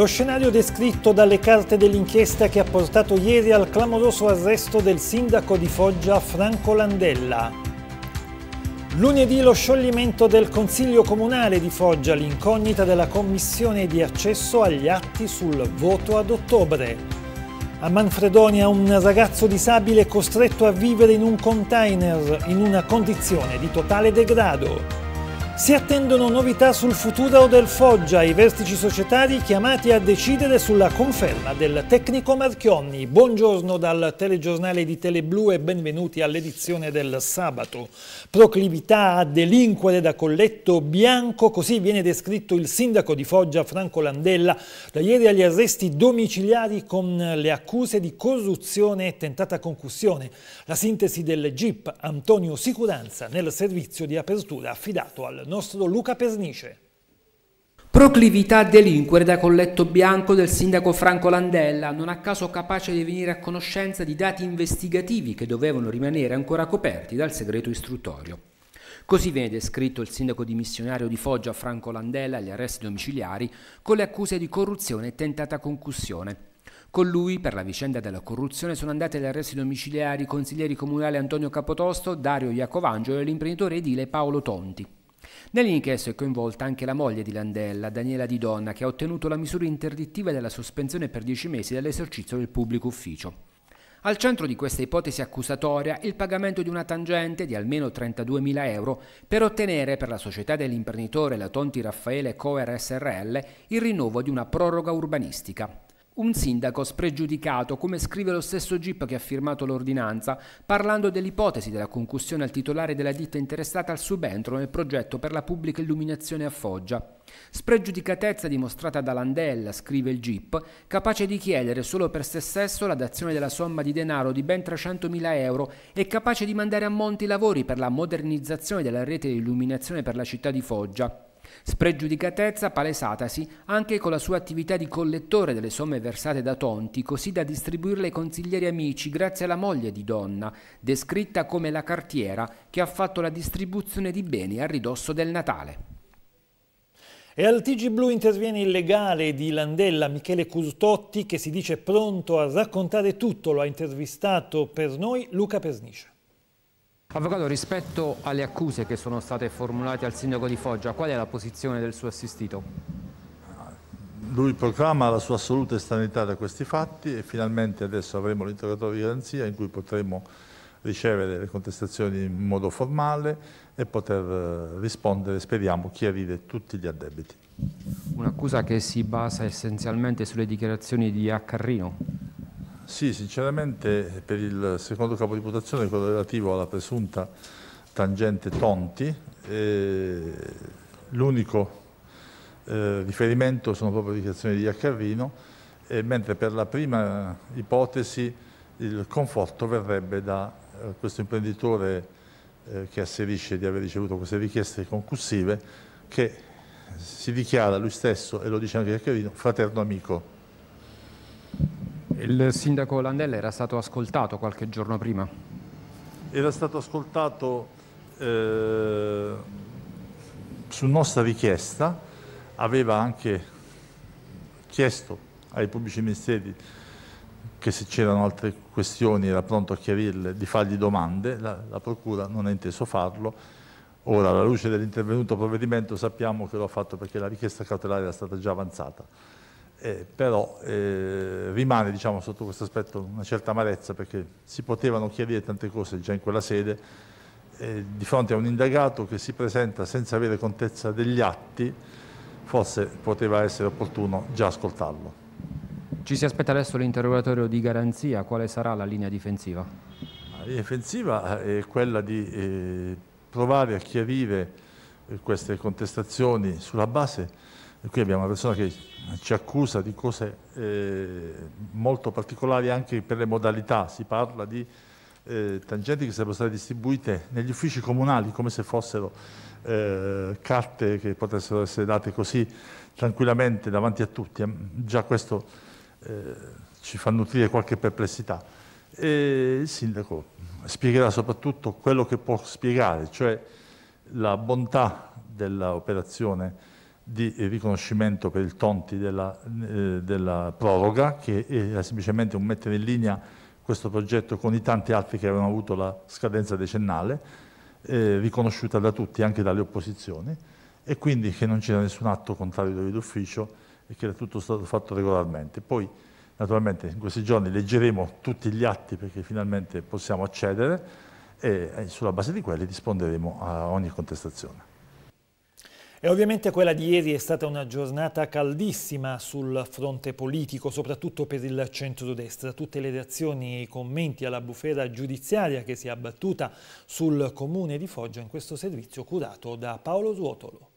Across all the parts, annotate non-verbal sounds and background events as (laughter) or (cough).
Lo scenario descritto dalle carte dell'inchiesta che ha portato ieri al clamoroso arresto del sindaco di Foggia Franco Landella. Lunedì lo scioglimento del Consiglio Comunale di Foggia, l'incognita della commissione di accesso agli atti sul voto ad ottobre. A Manfredonia un ragazzo disabile è costretto a vivere in un container in una condizione di totale degrado. Si attendono novità sul futuro del Foggia, i vertici societari chiamati a decidere sulla conferma del tecnico Marchionni. Buongiorno dal telegiornale di Teleblu e benvenuti all'edizione del sabato. Proclività a delinquere da colletto bianco, così viene descritto il sindaco di Foggia Franco Landella, da ieri agli arresti domiciliari con le accuse di corruzione e tentata concussione. La sintesi del GIP Antonio Sicuranza nel servizio di apertura affidato al nostro Luca Pernice. Proclività a delinquere da colletto bianco del sindaco Franco Landella, non a caso capace di venire a conoscenza di dati investigativi che dovevano rimanere ancora coperti dal segreto istruttorio. Così viene descritto il sindaco dimissionario di Foggia Franco Landella agli arresti domiciliari con le accuse di corruzione e tentata concussione. Con lui, per la vicenda della corruzione, sono andati agli arresti domiciliari i consiglieri comunali Antonio Capotosto, Dario Iacovangelo e l'imprenditore edile Paolo Tonti. Nell'inchiesta è coinvolta anche la moglie di Landella, Daniela Di Donna, che ha ottenuto la misura interdittiva della sospensione per 10 mesi dall'esercizio del pubblico ufficio. Al centro di questa ipotesi accusatoria il pagamento di una tangente di almeno 32.000 euro per ottenere per la società dell'imprenditore La Tonti Raffaele Coer SRL il rinnovo di una proroga urbanistica. Un sindaco spregiudicato, come scrive lo stesso GIP che ha firmato l'ordinanza, parlando dell'ipotesi della concussione al titolare della ditta interessata al subentro nel progetto per la pubblica illuminazione a Foggia. Spregiudicatezza dimostrata da Landella, scrive il GIP, capace di chiedere solo per se stesso la dazione della somma di denaro di ben 300.000 euro e capace di mandare a monte i lavori per la modernizzazione della rete di illuminazione per la città di Foggia. Spregiudicatezza palesatasi anche con la sua attività di collettore delle somme versate da Tonti, così da distribuirle ai consiglieri amici grazie alla moglie di Donna, descritta come la cartiera che ha fatto la distribuzione di beni a ridosso del Natale. E al TG Blu interviene il legale di Landella, Michele Curtotti, che si dice pronto a raccontare tutto. Lo ha intervistato per noi Luca Persnice. Avvocato, rispetto alle accuse che sono state formulate al sindaco di Foggia, qual è la posizione del suo assistito? Lui proclama la sua assoluta estranità da questi fatti e finalmente adesso avremo l'interrogatorio di garanzia in cui potremo ricevere le contestazioni in modo formale e poter eh, rispondere, speriamo, chiarire tutti gli addebiti. Un'accusa che si basa essenzialmente sulle dichiarazioni di Accarrino? Sì, sinceramente per il secondo capo di votazione, quello relativo alla presunta tangente Tonti, eh, l'unico eh, riferimento sono proprio le dichiarazioni di Iaccarrino, eh, mentre per la prima ipotesi il conforto verrebbe da eh, questo imprenditore eh, che asserisce di aver ricevuto queste richieste concussive che si dichiara lui stesso, e lo dice anche Iaccarrino, fraterno amico. Il sindaco Landella era stato ascoltato qualche giorno prima? Era stato ascoltato eh, su nostra richiesta, aveva anche chiesto ai pubblici ministeri che se c'erano altre questioni era pronto a chiarirle, di fargli domande, la, la Procura non ha inteso farlo. Ora, alla luce dell'intervenuto provvedimento, sappiamo che lo ha fatto perché la richiesta cautelare era stata già avanzata eh, però eh, rimane diciamo, sotto questo aspetto una certa amarezza perché si potevano chiarire tante cose già in quella sede eh, di fronte a un indagato che si presenta senza avere contezza degli atti forse poteva essere opportuno già ascoltarlo. Ci si aspetta adesso l'interrogatorio di garanzia, quale sarà la linea difensiva? La linea difensiva eh, è quella di eh, provare a chiarire eh, queste contestazioni sulla base e qui abbiamo una persona che ci accusa di cose eh, molto particolari anche per le modalità, si parla di eh, tangenti che sarebbero state distribuite negli uffici comunali come se fossero eh, carte che potessero essere date così tranquillamente davanti a tutti. Ehm, già questo eh, ci fa nutrire qualche perplessità. E il sindaco spiegherà soprattutto quello che può spiegare, cioè la bontà dell'operazione di riconoscimento per il Tonti della, eh, della proroga, che era semplicemente un mettere in linea questo progetto con i tanti altri che avevano avuto la scadenza decennale, eh, riconosciuta da tutti, anche dalle opposizioni, e quindi che non c'era nessun atto contrario d'ufficio e che era tutto stato fatto regolarmente. Poi, naturalmente, in questi giorni leggeremo tutti gli atti perché finalmente possiamo accedere e eh, sulla base di quelli risponderemo a ogni contestazione. E ovviamente quella di ieri è stata una giornata caldissima sul fronte politico, soprattutto per il centrodestra. Tutte le reazioni e i commenti alla bufera giudiziaria che si è abbattuta sul comune di Foggia in questo servizio curato da Paolo Suotolo.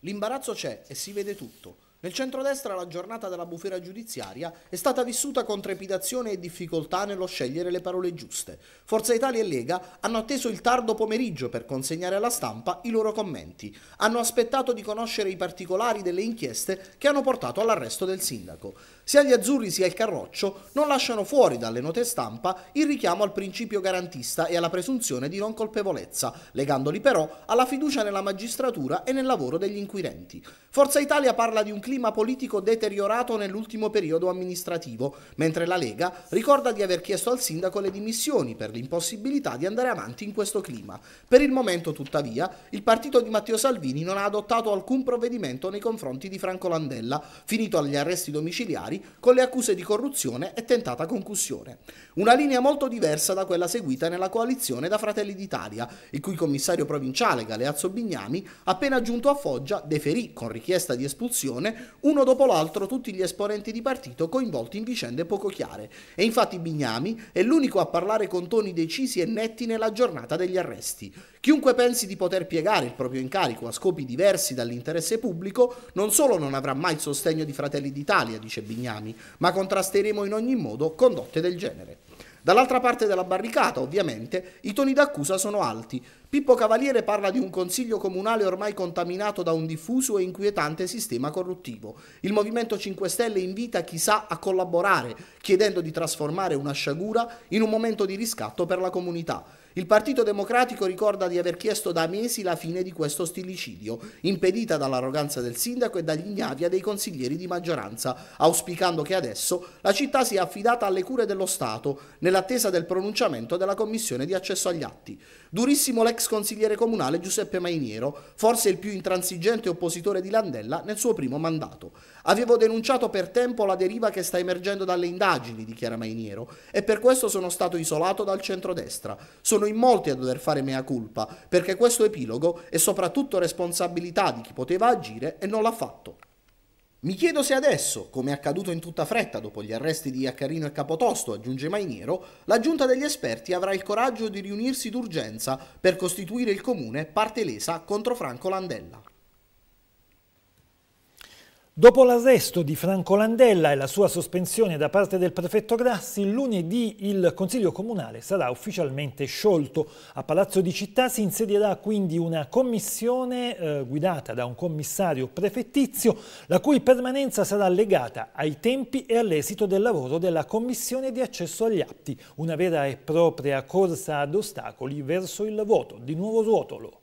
L'imbarazzo c'è e si vede tutto. Nel centrodestra la giornata della bufera giudiziaria è stata vissuta con trepidazione e difficoltà nello scegliere le parole giuste. Forza Italia e Lega hanno atteso il tardo pomeriggio per consegnare alla stampa i loro commenti. Hanno aspettato di conoscere i particolari delle inchieste che hanno portato all'arresto del sindaco. Sia gli azzurri sia il carroccio non lasciano fuori dalle note stampa il richiamo al principio garantista e alla presunzione di non colpevolezza, legandoli però alla fiducia nella magistratura e nel lavoro degli inquirenti. Forza Italia parla di un clima clima politico deteriorato nell'ultimo periodo amministrativo, mentre la Lega ricorda di aver chiesto al sindaco le dimissioni per l'impossibilità di andare avanti in questo clima. Per il momento, tuttavia, il partito di Matteo Salvini non ha adottato alcun provvedimento nei confronti di Franco Landella, finito agli arresti domiciliari con le accuse di corruzione e tentata concussione. Una linea molto diversa da quella seguita nella coalizione da Fratelli d'Italia, il cui commissario provinciale Galeazzo Bignami, appena giunto a Foggia, deferì con richiesta di espulsione uno dopo l'altro tutti gli esponenti di partito coinvolti in vicende poco chiare. E infatti Bignami è l'unico a parlare con toni decisi e netti nella giornata degli arresti. Chiunque pensi di poter piegare il proprio incarico a scopi diversi dall'interesse pubblico, non solo non avrà mai il sostegno di Fratelli d'Italia, dice Bignami, ma contrasteremo in ogni modo condotte del genere. Dall'altra parte della barricata, ovviamente, i toni d'accusa sono alti. Pippo Cavaliere parla di un consiglio comunale ormai contaminato da un diffuso e inquietante sistema corruttivo. Il Movimento 5 Stelle invita chissà a collaborare, chiedendo di trasformare una sciagura in un momento di riscatto per la comunità. Il Partito Democratico ricorda di aver chiesto da mesi la fine di questo stilicidio, impedita dall'arroganza del sindaco e dall'ignavia dei consiglieri di maggioranza, auspicando che adesso la città sia affidata alle cure dello Stato, nell'attesa del pronunciamento della Commissione di accesso agli atti. Durissimo l'ex consigliere comunale Giuseppe Mainiero, forse il più intransigente oppositore di Landella nel suo primo mandato. Avevo denunciato per tempo la deriva che sta emergendo dalle indagini, dichiara Mainiero, e per questo sono stato isolato dal centrodestra. Sono in molti a dover fare mea culpa, perché questo epilogo è soprattutto responsabilità di chi poteva agire e non l'ha fatto. Mi chiedo se adesso, come è accaduto in tutta fretta dopo gli arresti di Iaccarino e Capotosto, aggiunge Mainiero, la giunta degli esperti avrà il coraggio di riunirsi d'urgenza per costituire il comune parte lesa contro Franco Landella. Dopo l'arresto di Franco Landella e la sua sospensione da parte del prefetto Grassi, lunedì il Consiglio Comunale sarà ufficialmente sciolto. A Palazzo di Città si insedierà quindi una commissione eh, guidata da un commissario prefettizio, la cui permanenza sarà legata ai tempi e all'esito del lavoro della Commissione di accesso agli atti, una vera e propria corsa ad ostacoli verso il voto. Di nuovo Ruotolo.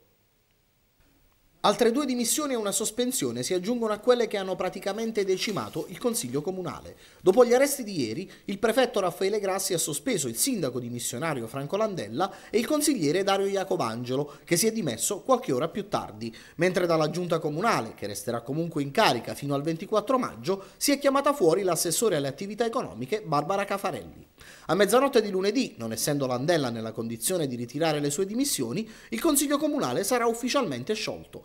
Altre due dimissioni e una sospensione si aggiungono a quelle che hanno praticamente decimato il Consiglio Comunale. Dopo gli arresti di ieri, il prefetto Raffaele Grassi ha sospeso il sindaco dimissionario Franco Landella e il consigliere Dario Iacovangelo, che si è dimesso qualche ora più tardi, mentre dalla giunta comunale, che resterà comunque in carica fino al 24 maggio, si è chiamata fuori l'assessore alle attività economiche Barbara Cafarelli. A mezzanotte di lunedì, non essendo Landella nella condizione di ritirare le sue dimissioni, il Consiglio Comunale sarà ufficialmente sciolto.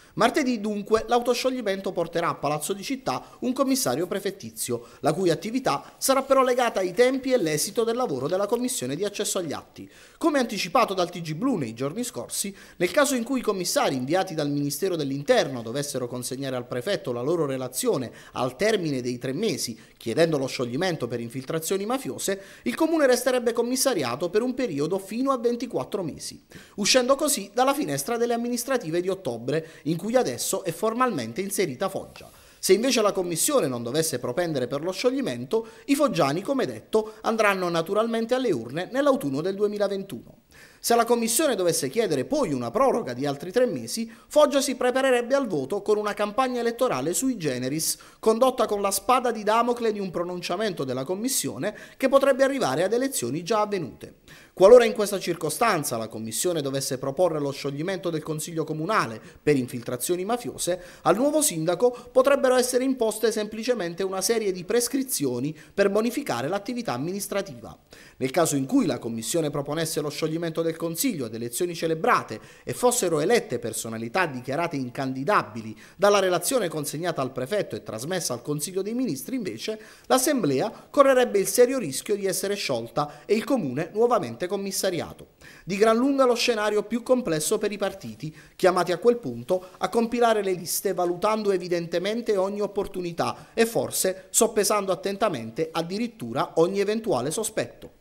Martedì dunque l'autoscioglimento porterà a Palazzo di Città un commissario prefettizio, la cui attività sarà però legata ai tempi e l'esito del lavoro della Commissione di accesso agli atti. Come anticipato dal TG Blu nei giorni scorsi, nel caso in cui i commissari inviati dal Ministero dell'Interno dovessero consegnare al prefetto la loro relazione al termine dei tre mesi, chiedendo lo scioglimento per infiltrazioni mafiose, il comune resterebbe commissariato per un periodo fino a 24 mesi, uscendo così dalla finestra delle amministrative di ottobre, in cui adesso è formalmente inserita Foggia. Se invece la commissione non dovesse propendere per lo scioglimento, i foggiani, come detto, andranno naturalmente alle urne nell'autunno del 2021. Se la Commissione dovesse chiedere poi una proroga di altri tre mesi, Foggia si preparerebbe al voto con una campagna elettorale sui generis, condotta con la spada di Damocle di un pronunciamento della Commissione che potrebbe arrivare ad elezioni già avvenute. Qualora in questa circostanza la Commissione dovesse proporre lo scioglimento del Consiglio Comunale per infiltrazioni mafiose, al nuovo sindaco potrebbero essere imposte semplicemente una serie di prescrizioni per bonificare l'attività amministrativa. Nel caso in cui la Commissione proponesse lo scioglimento del Consiglio ad elezioni celebrate e fossero elette personalità dichiarate incandidabili dalla relazione consegnata al prefetto e trasmessa al Consiglio dei Ministri, invece, l'Assemblea correrebbe il serio rischio di essere sciolta e il Comune nuovamente commissariato. Di gran lunga lo scenario più complesso per i partiti, chiamati a quel punto a compilare le liste valutando evidentemente ogni opportunità e forse soppesando attentamente addirittura ogni eventuale sospetto.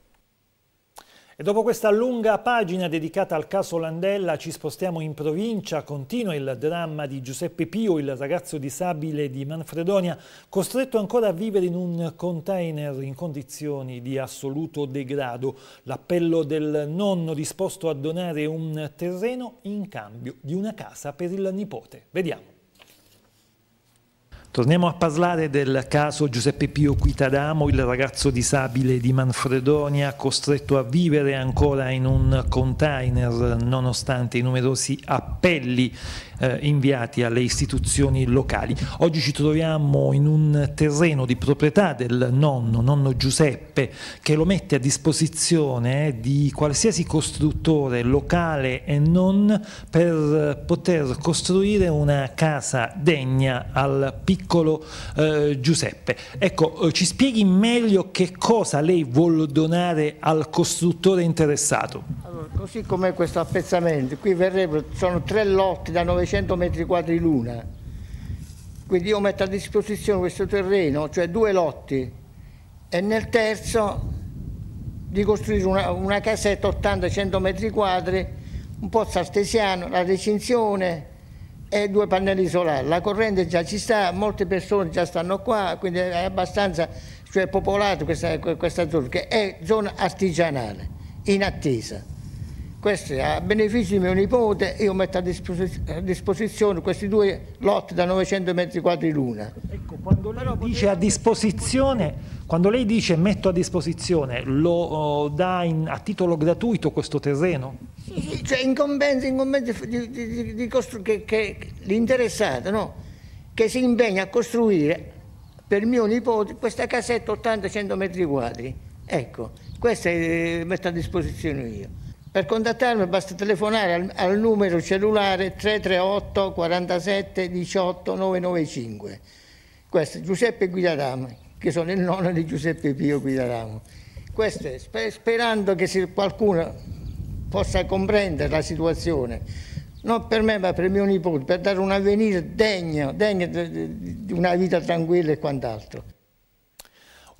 E dopo questa lunga pagina dedicata al caso Landella ci spostiamo in provincia, continua il dramma di Giuseppe Pio, il ragazzo disabile di Manfredonia, costretto ancora a vivere in un container in condizioni di assoluto degrado. L'appello del nonno disposto a donare un terreno in cambio di una casa per il nipote. Vediamo. Torniamo a parlare del caso Giuseppe Pio Quitadamo, il ragazzo disabile di Manfredonia, costretto a vivere ancora in un container nonostante i numerosi appelli eh, inviati alle istituzioni locali. Oggi ci troviamo in un terreno di proprietà del nonno, nonno Giuseppe, che lo mette a disposizione eh, di qualsiasi costruttore locale e non per poter costruire una casa degna al piccolo eh, Giuseppe. Ecco, eh, ci spieghi meglio che cosa lei vuol donare al costruttore interessato? Allora, così com'è questo appezzamento, qui verrebbero, sono tre lotti da 900 metri quadri l'una, quindi io metto a disposizione questo terreno, cioè due lotti, e nel terzo di costruire una, una casetta 80-100 metri quadri, un pozzo artesiano, la recinzione e due pannelli solari. La corrente già ci sta, molte persone già stanno qua, quindi è abbastanza cioè, popolata questa, questa zona, che è zona artigianale, in attesa. Questo a beneficio di mio nipote io metto a, disposiz a, disposizione questi due lot da 900 metri quadri l'una. Ecco, quando lei dice a disposizione, quando lei dice metto a disposizione, lo oh, dà in, a titolo gratuito questo terreno? Sì, sì cioè incombenza, incombenza di, di, di che, che l'interessato no? che si impegna a costruire per mio nipote questa casetta 80-100 metri quadri. Ecco, questa è, eh, metto a disposizione io. Per contattarmi basta telefonare al, al, numero cellulare 338 47 18 995. Questo è Giuseppe Guidaramo, che sono il nonno di Giuseppe Pio Guidaramo. Questo è, sper sperando che qualcuno possa comprendere la situazione, non per me ma per mio nipote, per dare un avvenire degno, degno di una vita tranquilla e quant'altro.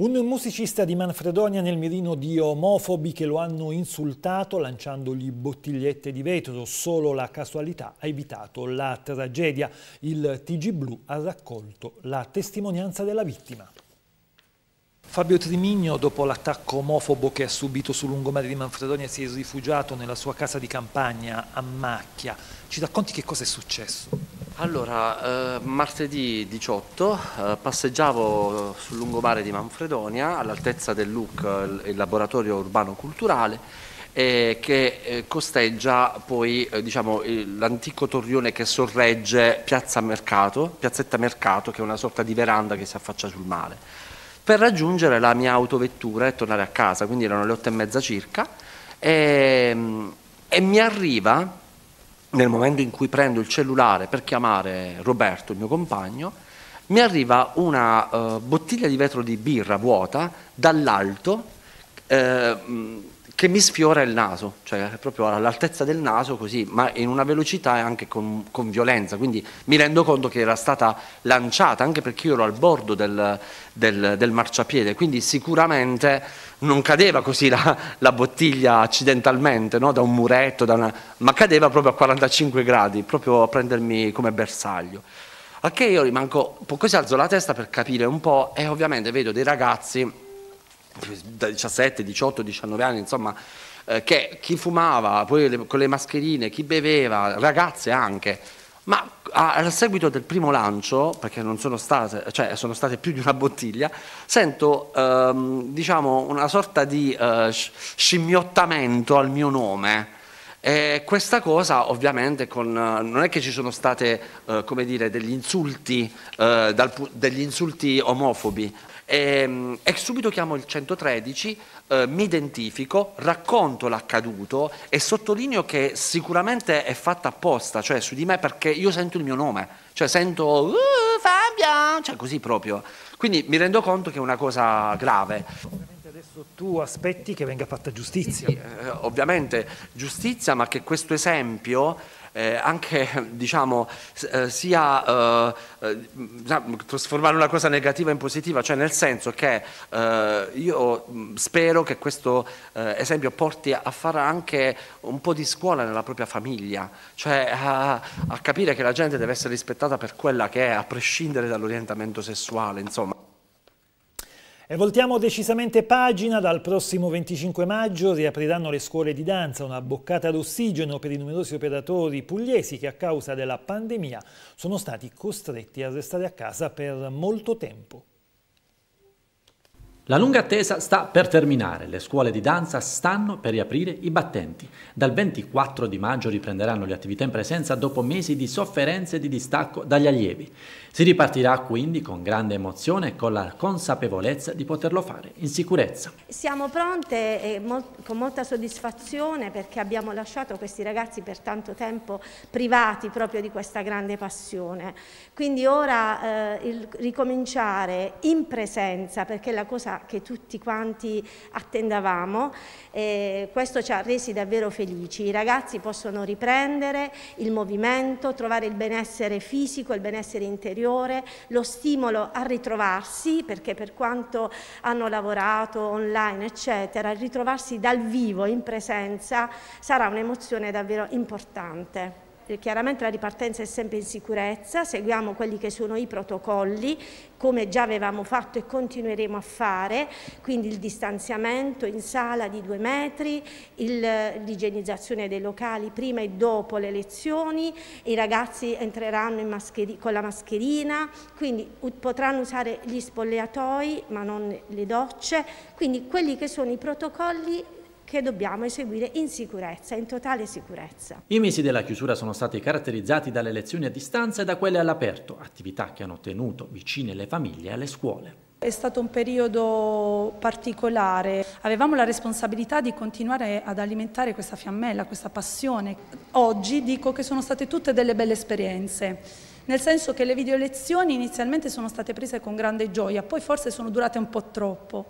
Un musicista di Manfredonia nel mirino di omofobi che lo hanno insultato lanciandogli bottigliette di vetro, solo la casualità ha evitato la tragedia. Il TG Blu ha raccolto la testimonianza della vittima. Fabio Trimigno, dopo l'attacco omofobo che ha subito sul lungomare di Manfredonia, si è rifugiato nella sua casa di campagna a Macchia. Ci racconti che cosa è successo? Allora, eh, martedì 18 eh, passeggiavo sul lungomare di Manfredonia all'altezza del LUC, il laboratorio urbano culturale, eh, che eh, costeggia poi eh, diciamo, l'antico torrione che sorregge Piazza Mercato, Piazzetta Mercato, che è una sorta di veranda che si affaccia sul mare, per raggiungere la mia autovettura e tornare a casa, quindi erano le otto e mezza circa, e, ehm, e mi arriva nel momento in cui prendo il cellulare per chiamare Roberto, il mio compagno, mi arriva una uh, bottiglia di vetro di birra vuota dall'alto. Uh, che mi sfiora il naso, cioè proprio all'altezza del naso così, ma in una velocità e anche con, con, violenza, quindi mi rendo conto che era stata lanciata, anche perché io ero al bordo del, del, del marciapiede, quindi sicuramente non cadeva così la, la bottiglia accidentalmente, no? da un muretto, da una, ma cadeva proprio a 45 gradi, proprio a prendermi come bersaglio. Ok, io rimango, così alzo la testa per capire un po' e ovviamente vedo dei ragazzi da 17, 18, 19 anni, insomma, eh, che chi fumava, poi le, con le mascherine, chi beveva, ragazze anche, ma a, a seguito del primo lancio, perché non sono state, cioè sono state più di una bottiglia, sento ehm, diciamo una sorta di eh, scimmiottamento al mio nome. E questa cosa ovviamente con, non è che ci sono state eh, dire, degli, insulti, eh, dal, degli insulti omofobi, e, ehm, e subito chiamo il 113, eh, mi identifico, racconto l'accaduto e sottolineo che sicuramente è fatta apposta, cioè su di me perché io sento il mio nome, cioè sento uh, Fabio, cioè così proprio. Quindi mi rendo conto che è una cosa grave adesso tu aspetti che venga fatta giustizia. Sì, eh, ovviamente giustizia, ma che questo esempio eh, anche diciamo eh, sia eh, eh, trasformare una cosa negativa in positiva, cioè nel senso che eh, io mm, spero che questo esempio porti a fare anche un po' di scuola nella propria famiglia, cioè a, a capire che la gente deve essere rispettata per quella che è, a prescindere dall'orientamento sessuale, insomma. E voltiamo decisamente pagina, dal prossimo 25 maggio riapriranno le scuole di danza, una boccata d'ossigeno per i numerosi operatori pugliesi che a causa della pandemia sono stati costretti a restare a casa per molto tempo. La lunga attesa sta per terminare, le scuole di danza stanno per riaprire i battenti. Dal 24 di maggio riprenderanno le attività in presenza dopo mesi di sofferenze e di distacco dagli allievi. Si ripartirà quindi con grande emozione e con la consapevolezza di poterlo fare in sicurezza. Siamo pronte e con molta soddisfazione perché abbiamo lasciato questi ragazzi per tanto tempo privati proprio di questa grande passione. Quindi ora eh, il ricominciare in presenza, perché è la cosa che tutti quanti attendavamo, eh, questo ci ha resi davvero felici. I ragazzi possono riprendere il movimento, trovare il benessere fisico, il benessere interiore superiore, lo stimolo a ritrovarsi, perché per quanto hanno lavorato online, eccetera, il ritrovarsi dal vivo, in presenza, sarà un'emozione davvero importante. Eh, chiaramente la ripartenza è sempre in sicurezza, seguiamo quelli che sono i protocolli come già avevamo fatto e continueremo a fare, quindi il distanziamento in sala di due metri, eh, l'igienizzazione dei locali prima e dopo le lezioni, i ragazzi entreranno con la mascherina, quindi potranno usare gli spogliatoi ma non le docce, quindi quelli che sono i protocolli che dobbiamo eseguire in sicurezza, in totale sicurezza. I mesi della chiusura sono stati caratterizzati dalle lezioni a distanza e da quelle all'aperto, attività che hanno tenuto vicine le famiglie e le scuole. È stato un periodo particolare, avevamo la responsabilità di continuare ad alimentare questa fiammella, questa passione. Oggi dico che sono state tutte delle belle esperienze, nel senso che le video lezioni inizialmente sono state prese con grande gioia, poi forse sono durate un po' troppo.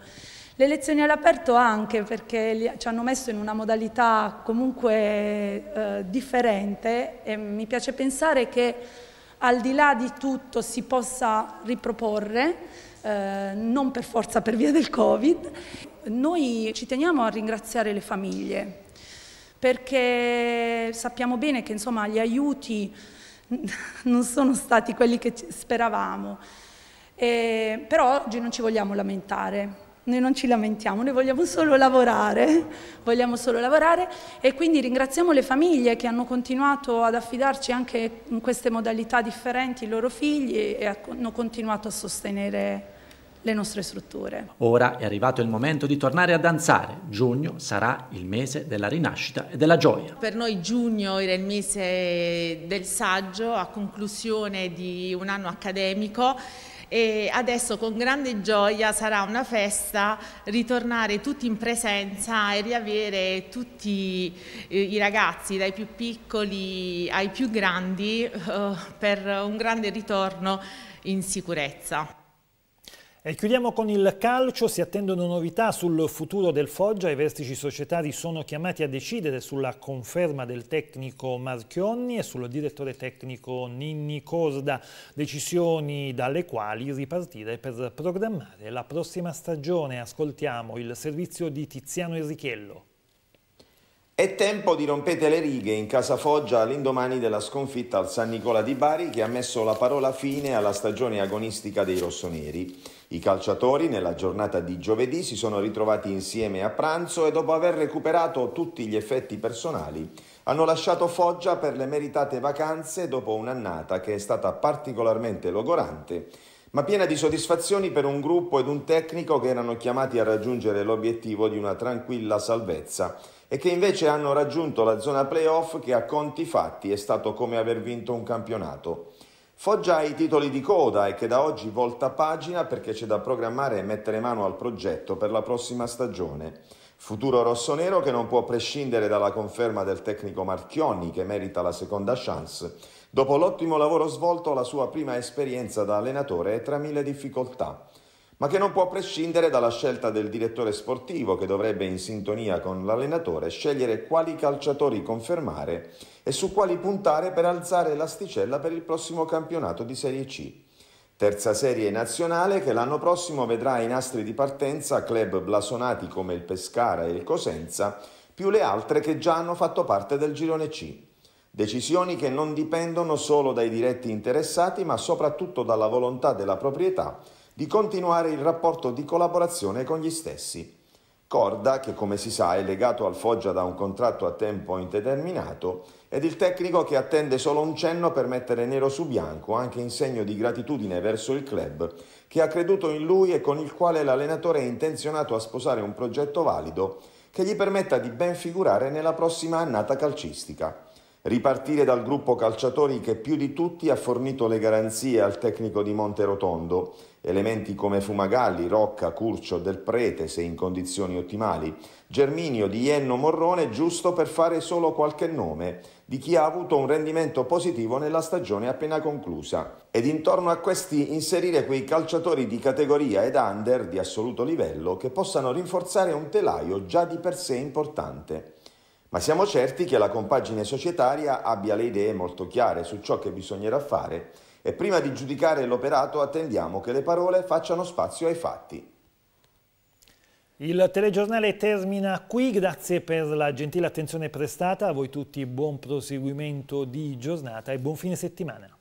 Le lezioni all'aperto anche perché ci hanno messo in una modalità comunque eh, differente e mi piace pensare che al di là di tutto si possa riproporre, eh, non per forza per via del Covid. Noi ci teniamo a ringraziare le famiglie perché sappiamo bene che insomma, gli aiuti (laughs) non sono stati quelli che speravamo, eh, però oggi non ci vogliamo lamentare noi non ci lamentiamo, noi vogliamo solo lavorare, vogliamo solo lavorare e quindi ringraziamo le famiglie che hanno continuato ad affidarci anche in queste modalità differenti i loro figli e hanno continuato a sostenere le nostre strutture. Ora è arrivato il momento di tornare a danzare. Giugno sarà il mese della rinascita e della gioia. Per noi giugno era il mese del saggio a conclusione di un anno accademico e adesso con grande gioia sarà una festa ritornare tutti in presenza e riavere tutti eh, i ragazzi dai più piccoli ai più grandi eh, per un grande ritorno in sicurezza. E chiudiamo con il calcio, si attendono novità sul futuro del Foggia, i vertici societari sono chiamati a decidere sulla conferma del tecnico Marchionni e sul direttore tecnico Ninni Corda, decisioni dalle quali ripartire per programmare la prossima stagione. Ascoltiamo il servizio di Tiziano Enrichello. È tempo di rompete le righe in casa Foggia all'indomani della sconfitta al San Nicola di Bari che ha messo la parola fine alla stagione agonistica dei rossoneri. I calciatori nella giornata di giovedì si sono ritrovati insieme a pranzo e dopo aver recuperato tutti gli effetti personali hanno lasciato Foggia per le meritate vacanze dopo un'annata che è stata particolarmente logorante ma piena di soddisfazioni per un gruppo ed un tecnico che erano chiamati a raggiungere l'obiettivo di una tranquilla salvezza e che invece hanno raggiunto la zona playoff che a conti fatti è stato come aver vinto un campionato. Foggia ha i titoli di coda e che da oggi volta pagina perché c'è da programmare e mettere mano al progetto per la prossima stagione. Futuro rossonero che non può prescindere dalla conferma del tecnico Marchionni che merita la seconda chance dopo l'ottimo lavoro svolto alla sua prima esperienza da allenatore è tra mille difficoltà ma che non può prescindere dalla scelta del direttore sportivo che dovrebbe in sintonia con l'allenatore scegliere quali calciatori confermare e su quali puntare per alzare l'asticella per il prossimo campionato di Serie C. Terza serie nazionale che l'anno prossimo vedrà ai nastri di partenza club blasonati come il Pescara e il Cosenza, più le altre che già hanno fatto parte del girone C. Decisioni che non dipendono solo dai diretti interessati, ma soprattutto dalla volontà della proprietà di continuare il rapporto di collaborazione con gli stessi. Corda, che come si sa è legato al Foggia da un contratto a tempo indeterminato, ed il tecnico che attende solo un cenno per mettere nero su bianco, anche in segno di gratitudine verso il club, che ha creduto in lui e con il quale l'allenatore è intenzionato a sposare un progetto valido che gli permetta di ben figurare nella prossima annata calcistica ripartire dal gruppo calciatori che più di tutti ha fornito le garanzie al tecnico di Monterotondo, elementi come Fumagalli, Rocca, Curcio, Del Prete, se in condizioni ottimali, Germinio, Dienno, Morrone, giusto per fare solo qualche nome di chi ha avuto un rendimento positivo nella stagione appena conclusa. Ed intorno a questi inserire quei calciatori di categoria ed under di assoluto livello che possano rinforzare un telaio già di per sé importante ma siamo certi che la compagine societaria abbia le idee molto chiare su ciò che bisognerà fare e prima di giudicare l'operato attendiamo che le parole facciano spazio ai fatti. Il telegiornale termina qui, grazie per la gentile attenzione prestata, a voi tutti buon proseguimento di giornata e buon fine settimana.